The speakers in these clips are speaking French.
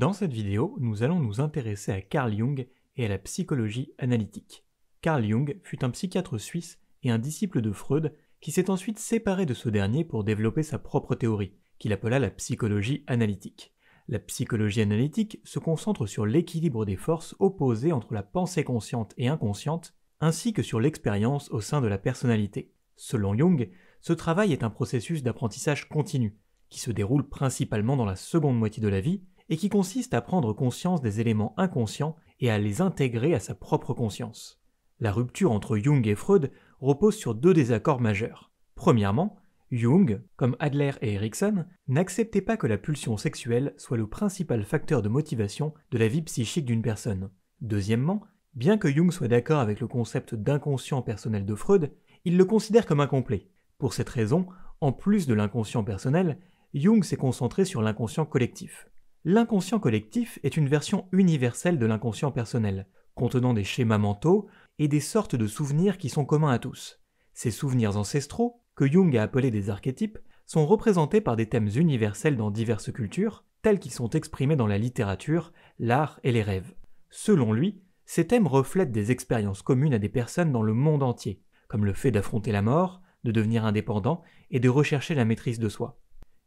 Dans cette vidéo, nous allons nous intéresser à Carl Jung et à la psychologie analytique. Carl Jung fut un psychiatre suisse et un disciple de Freud qui s'est ensuite séparé de ce dernier pour développer sa propre théorie, qu'il appela la psychologie analytique. La psychologie analytique se concentre sur l'équilibre des forces opposées entre la pensée consciente et inconsciente, ainsi que sur l'expérience au sein de la personnalité. Selon Jung, ce travail est un processus d'apprentissage continu, qui se déroule principalement dans la seconde moitié de la vie, et qui consiste à prendre conscience des éléments inconscients et à les intégrer à sa propre conscience. La rupture entre Jung et Freud repose sur deux désaccords majeurs. Premièrement, Jung, comme Adler et Erickson, n'acceptait pas que la pulsion sexuelle soit le principal facteur de motivation de la vie psychique d'une personne. Deuxièmement, bien que Jung soit d'accord avec le concept d'inconscient personnel de Freud, il le considère comme incomplet. Pour cette raison, en plus de l'inconscient personnel, Jung s'est concentré sur l'inconscient collectif. L'inconscient collectif est une version universelle de l'inconscient personnel, contenant des schémas mentaux et des sortes de souvenirs qui sont communs à tous. Ces souvenirs ancestraux, que Jung a appelés des archétypes, sont représentés par des thèmes universels dans diverses cultures, tels qu'ils sont exprimés dans la littérature, l'art et les rêves. Selon lui, ces thèmes reflètent des expériences communes à des personnes dans le monde entier, comme le fait d'affronter la mort, de devenir indépendant et de rechercher la maîtrise de soi.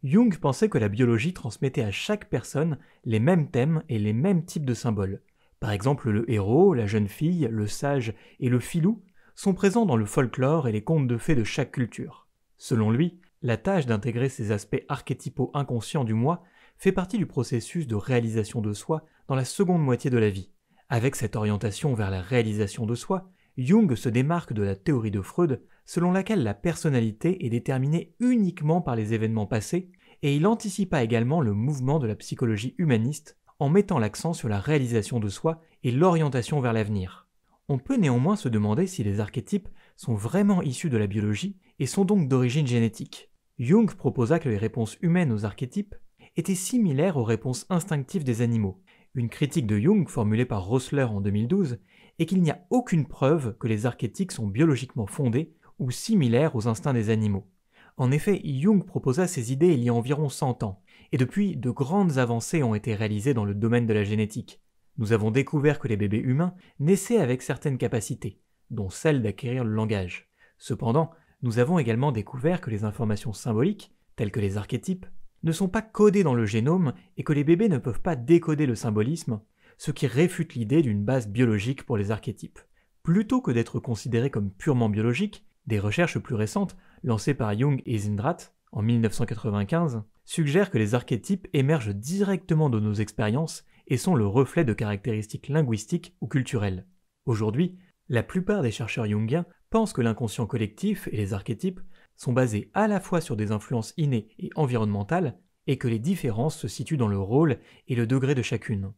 Jung pensait que la biologie transmettait à chaque personne les mêmes thèmes et les mêmes types de symboles. Par exemple, le héros, la jeune fille, le sage et le filou sont présents dans le folklore et les contes de fées de chaque culture. Selon lui, la tâche d'intégrer ces aspects archétypaux inconscients du moi fait partie du processus de réalisation de soi dans la seconde moitié de la vie. Avec cette orientation vers la réalisation de soi, Jung se démarque de la théorie de Freud selon laquelle la personnalité est déterminée uniquement par les événements passés, et il anticipa également le mouvement de la psychologie humaniste en mettant l'accent sur la réalisation de soi et l'orientation vers l'avenir. On peut néanmoins se demander si les archétypes sont vraiment issus de la biologie et sont donc d'origine génétique. Jung proposa que les réponses humaines aux archétypes étaient similaires aux réponses instinctives des animaux, une critique de Jung formulée par Rossler en 2012 est qu'il n'y a aucune preuve que les archétypes sont biologiquement fondés ou similaires aux instincts des animaux. En effet, Jung proposa ces idées il y a environ 100 ans, et depuis, de grandes avancées ont été réalisées dans le domaine de la génétique. Nous avons découvert que les bébés humains naissaient avec certaines capacités, dont celle d'acquérir le langage. Cependant, nous avons également découvert que les informations symboliques, telles que les archétypes, ne sont pas codées dans le génome et que les bébés ne peuvent pas décoder le symbolisme, ce qui réfute l'idée d'une base biologique pour les archétypes. Plutôt que d'être considérés comme purement biologiques, des recherches plus récentes, lancées par Jung et Zindrat en 1995, suggèrent que les archétypes émergent directement de nos expériences et sont le reflet de caractéristiques linguistiques ou culturelles. Aujourd'hui, la plupart des chercheurs jungiens pensent que l'inconscient collectif et les archétypes sont basés à la fois sur des influences innées et environnementales, et que les différences se situent dans le rôle et le degré de chacune.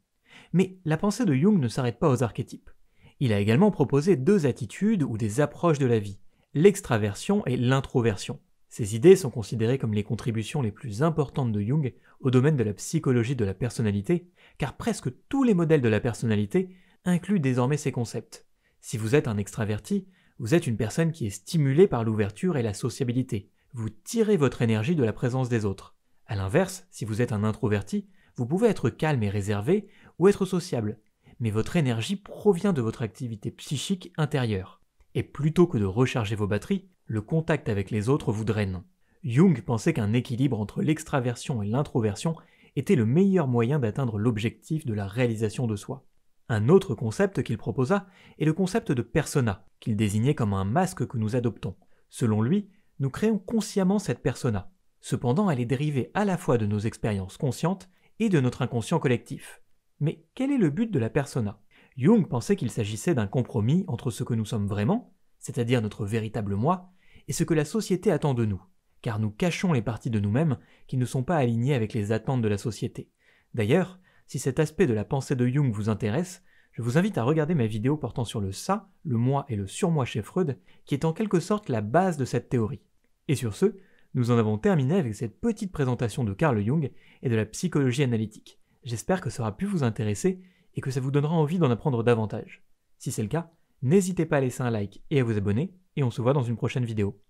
Mais la pensée de Jung ne s'arrête pas aux archétypes. Il a également proposé deux attitudes ou des approches de la vie, l'extraversion et l'introversion. Ces idées sont considérées comme les contributions les plus importantes de Jung au domaine de la psychologie de la personnalité, car presque tous les modèles de la personnalité incluent désormais ces concepts. Si vous êtes un extraverti, vous êtes une personne qui est stimulée par l'ouverture et la sociabilité. Vous tirez votre énergie de la présence des autres. A l'inverse, si vous êtes un introverti, vous pouvez être calme et réservé ou être sociable, mais votre énergie provient de votre activité psychique intérieure et plutôt que de recharger vos batteries, le contact avec les autres vous draine. Jung pensait qu'un équilibre entre l'extraversion et l'introversion était le meilleur moyen d'atteindre l'objectif de la réalisation de soi. Un autre concept qu'il proposa est le concept de persona, qu'il désignait comme un masque que nous adoptons. Selon lui, nous créons consciemment cette persona. Cependant, elle est dérivée à la fois de nos expériences conscientes et de notre inconscient collectif. Mais quel est le but de la persona Jung pensait qu'il s'agissait d'un compromis entre ce que nous sommes vraiment c'est-à-dire notre véritable moi, et ce que la société attend de nous, car nous cachons les parties de nous-mêmes qui ne sont pas alignées avec les attentes de la société. D'ailleurs, si cet aspect de la pensée de Jung vous intéresse, je vous invite à regarder ma vidéo portant sur le ça, le moi et le surmoi chez Freud, qui est en quelque sorte la base de cette théorie. Et sur ce, nous en avons terminé avec cette petite présentation de Carl Jung et de la psychologie analytique. J'espère que ça aura pu vous intéresser et que ça vous donnera envie d'en apprendre davantage. Si c'est le cas, N'hésitez pas à laisser un like et à vous abonner, et on se voit dans une prochaine vidéo.